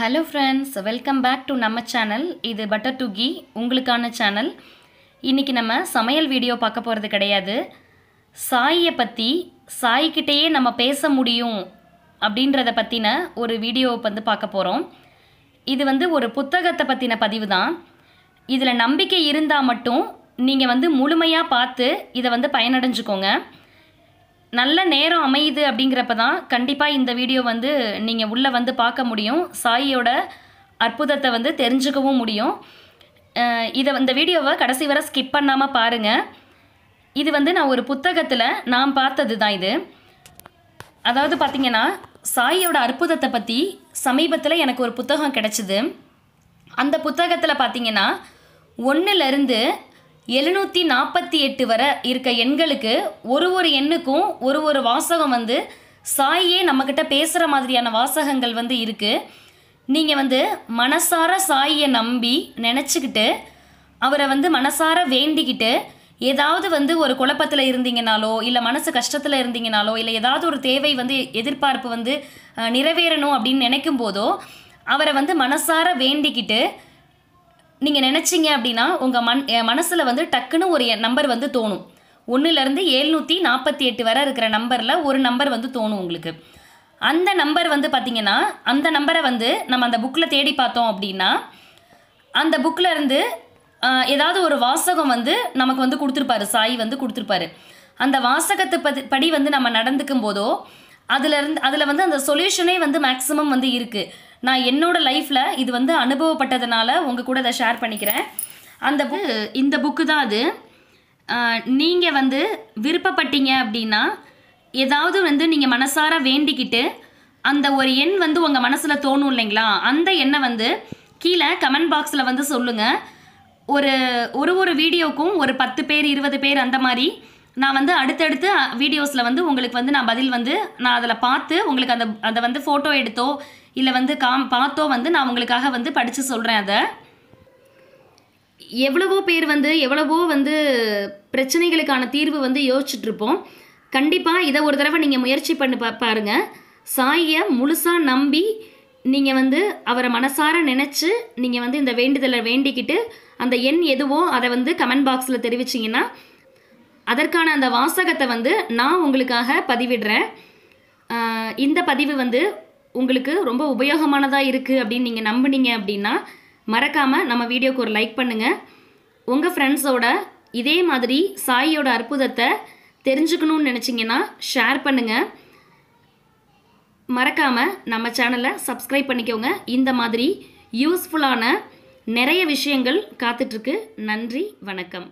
hello friends welcome back to நம்ம channel இது butter to ghee உங்களுக்கான சேனல் இன்றைக்கி நம்ம சமையல் வீடியோ பார்க்க போகிறது கிடையாது சாயை பற்றி சாய்கிட்டேயே நம்ம பேச முடியும் அப்படின்றத பற்றின ஒரு வீடியோவை வந்து பார்க்க போகிறோம் இது வந்து ஒரு புத்தகத்தை பற்றின பதிவு தான் இதில் நம்பிக்கை இருந்தால் மட்டும் நீங்கள் வந்து முழுமையாக பார்த்து இதை வந்து பயனடைஞ்சுக்கோங்க நல்ல நேரம் அமையுது அப்படிங்கிறப்ப தான் கண்டிப்பாக இந்த வீடியோ வந்து நீங்கள் உள்ளே வந்து பார்க்க முடியும் சாயியோட அற்புதத்தை வந்து தெரிஞ்சுக்கவும் முடியும் இதை இந்த வீடியோவை கடைசி வரை ஸ்கிப் பண்ணாமல் பாருங்கள் இது வந்து நான் ஒரு புத்தகத்தில் நான் பார்த்தது தான் இது அதாவது பார்த்திங்கன்னா சாயியோட அற்புதத்தை பற்றி சமீபத்தில் எனக்கு ஒரு புத்தகம் கிடச்சிது அந்த புத்தகத்தில் பார்த்திங்கன்னா ஒன்றுலேருந்து எழுநூற்றி நாற்பத்தி எட்டு வரை இருக்க எண்களுக்கு ஒரு ஒரு எண்ணுக்கும் ஒரு ஒரு வாசகம் வந்து சாயே நம்மக்கிட்ட பேசுகிற மாதிரியான வாசகங்கள் வந்து இருக்குது நீங்கள் வந்து மனசார சாயை நம்பி நினச்சிக்கிட்டு அவரை வந்து மனசார வேண்டிக்கிட்டு ஏதாவது வந்து ஒரு குழப்பத்தில் இருந்தீங்கனாலோ இல்லை மனசு கஷ்டத்தில் இருந்தீங்கனாலோ இல்லை ஏதாவது ஒரு தேவை வந்து எதிர்பார்ப்பு வந்து நிறைவேறணும் அப்படின்னு நினைக்கும் போதோ அவரை வந்து மனசார வேண்டிக்கிட்டு நீங்கள் நினச்சிங்க அப்படின்னா உங்கள் மன் மனசில் வந்து டக்குன்னு ஒரு நம்பர் வந்து தோணும் ஒன்றுலேருந்து ஏழ்நூற்றி நாற்பத்தி எட்டு வரை இருக்கிற நம்பரில் ஒரு நம்பர் வந்து தோணும் உங்களுக்கு அந்த நம்பர் வந்து பார்த்திங்கன்னா அந்த நம்பரை வந்து நம்ம அந்த புக்கில் தேடி பார்த்தோம் அப்படின்னா அந்த புக்கில் இருந்து ஏதாவது ஒரு வாசகம் வந்து நமக்கு வந்து கொடுத்துருப்பாரு சாய் வந்து கொடுத்துருப்பாரு அந்த வாசகத்து படி வந்து நம்ம நடந்துக்கும் போதோ அதில் இருந்து அதில் வந்து அந்த சொல்யூஷனே வந்து மேக்ஸிமம் வந்து இருக்குது நான் என்னோடய லைஃப்பில் இது வந்து அனுபவப்பட்டதுனால உங்கள் கூட அதை ஷேர் பண்ணிக்கிறேன் அந்த புக் இந்த புக்கு தான் அது நீங்கள் வந்து விருப்பப்பட்டீங்க அப்படின்னா ஏதாவது வந்து நீங்கள் மனசார வேண்டிக்கிட்டு அந்த ஒரு எண் வந்து உங்கள் மனசில் தோணும் இல்லைங்களா அந்த எண்ணை வந்து கீழே கமெண்ட் பாக்ஸில் வந்து சொல்லுங்கள் ஒரு ஒரு ஒரு வீடியோக்கும் ஒரு பத்து பேர் இருபது பேர் அந்த மாதிரி நான் வந்து அடுத்தடுத்து வீடியோஸில் வந்து உங்களுக்கு வந்து நான் பதில் வந்து நான் அதில் பார்த்து உங்களுக்கு அந்த அதை வந்து ஃபோட்டோ எடுத்தோ இல்லை வந்து காம் பார்த்தோ வந்து நான் உங்களுக்காக வந்து படித்து சொல்கிறேன் அதை எவ்வளவோ பேர் வந்து எவ்வளவோ வந்து பிரச்சனைகளுக்கான தீர்வு வந்து யோசிச்சுட்ருப்போம் கண்டிப்பாக இதை ஒரு தடவை நீங்கள் முயற்சி பண்ணி பா பாருங்கள் சாயை முழுசாக நம்பி நீங்கள் வந்து அவரை மனசார நினச்சி நீங்கள் வந்து இந்த வேண்டுதலை வேண்டிக்கிட்டு அந்த எண் எதுவோ அதை வந்து கமெண்ட் பாக்ஸில் தெரிவிச்சிங்கன்னா அதற்கான அந்த வாசகத்தை வந்து நான் உங்களுக்காக பதிவிடுறேன் இந்த பதிவு வந்து உங்களுக்கு ரொம்ப உபயோகமானதாக இருக்குது அப்படின்னு நீங்கள் நம்புனீங்க அப்படின்னா மறக்காமல் நம்ம வீடியோக்கு ஒரு லைக் பண்ணுங்கள் உங்கள் ஃப்ரெண்ட்ஸோட இதே மாதிரி சாயியோட அற்புதத்தை தெரிஞ்சுக்கணும்னு நினச்சிங்கன்னா ஷேர் பண்ணுங்கள் மறக்காமல் நம்ம சேனலை சப்ஸ்கிரைப் பண்ணிக்கோங்க இந்த மாதிரி யூஸ்ஃபுல்லான நிறைய விஷயங்கள் காத்துட்ருக்கு நன்றி வணக்கம்